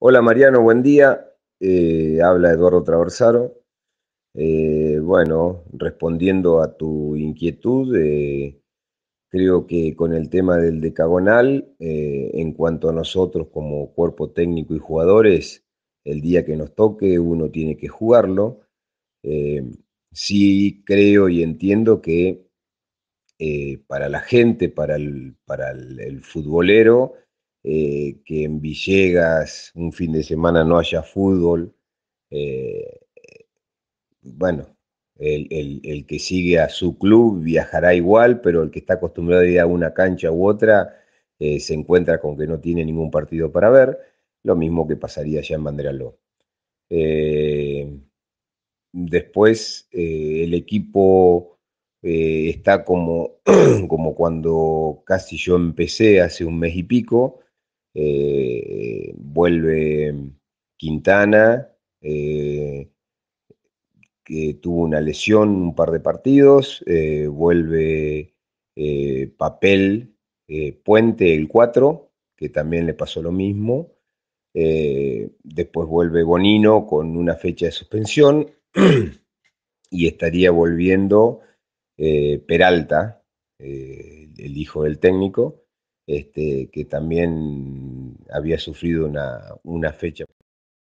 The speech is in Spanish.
Hola Mariano, buen día. Eh, habla Eduardo Traversaro. Eh, bueno, respondiendo a tu inquietud, eh, creo que con el tema del decagonal, en cuanto a nosotros como cuerpo técnico y jugadores, el día que nos toque uno tiene que jugarlo. sí creo y entiendo que para la gente, para para el futbolero, eh, que en Villegas un fin de semana no haya fútbol. Eh, bueno, el, que sigue a su club viajará igual, pero el que está acostumbrado a ir a una cancha u otra eh, se encuentra con que no tiene ningún partido para ver. Lo mismo que pasaría allá en Mandraló. después el equipo está como, como cuando casi yo empecé hace un mes y pico, eh, vuelve Quintana, eh, que tuvo una lesión un par de partidos, eh, vuelve Papel Puente, el 4, que también le pasó lo mismo. después vuelve Bonino con una fecha de suspensión y estaría volviendo Peralta, el hijo del técnico, este, que también había sufrido una, una fecha